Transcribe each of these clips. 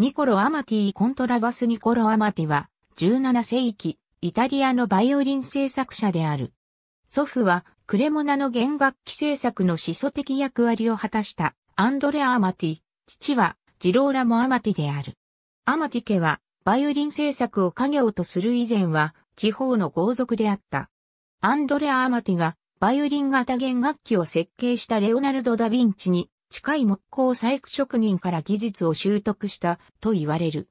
ニコロ・アマティコントラバス・ニコロ・アマティは、17世紀、イタリアのバイオリン製作者である。祖父は、クレモナの弦楽器製作の始祖的役割を果たした、アンドレア・アマティ、父は、ジローラモ・アマティである。アマティ家は、バイオリン製作を家業とする以前は、地方の豪族であった。アンドレア・アマティが、バイオリン型弦楽器を設計したレオナルド・ダ・ヴィンチに、近い木工細工職人から技術を習得したと言われる。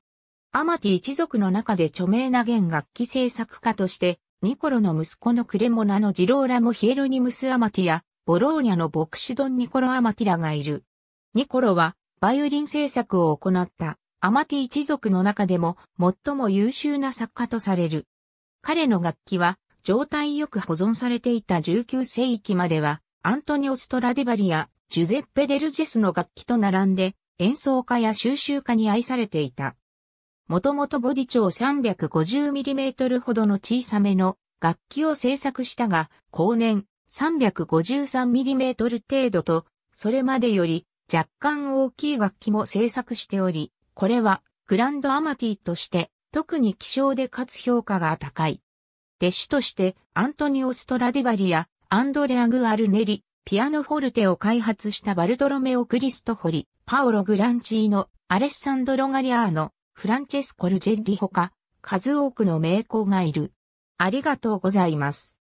アマティ一族の中で著名な弦楽器製作家として、ニコロの息子のクレモナのジローラモヒエルニムス・アマティや、ボローニャの牧師ドン・ニコロ・アマティラがいる。ニコロは、バイオリン製作を行った、アマティ一族の中でも最も優秀な作家とされる。彼の楽器は、状態よく保存されていた19世紀までは、アントニオ・ストラディバリア、ジュゼッペ・デルジェスの楽器と並んで演奏家や収集家に愛されていた。もともとボディ長 350mm ほどの小さめの楽器を制作したが、後年 353mm 程度と、それまでより若干大きい楽器も制作しており、これはグランドアマティとして特に希少でかつ評価が高い。弟子としてアントニオ・ストラディバリやアンドレア・グアルネリ、ピアノフォルテを開発したバルトロメオ・クリストフォリ、パオロ・グランチーノ、アレッサンドロ・ガリアーノ、フランチェスコ・ルジェッリほか、数多くの名工がいる。ありがとうございます。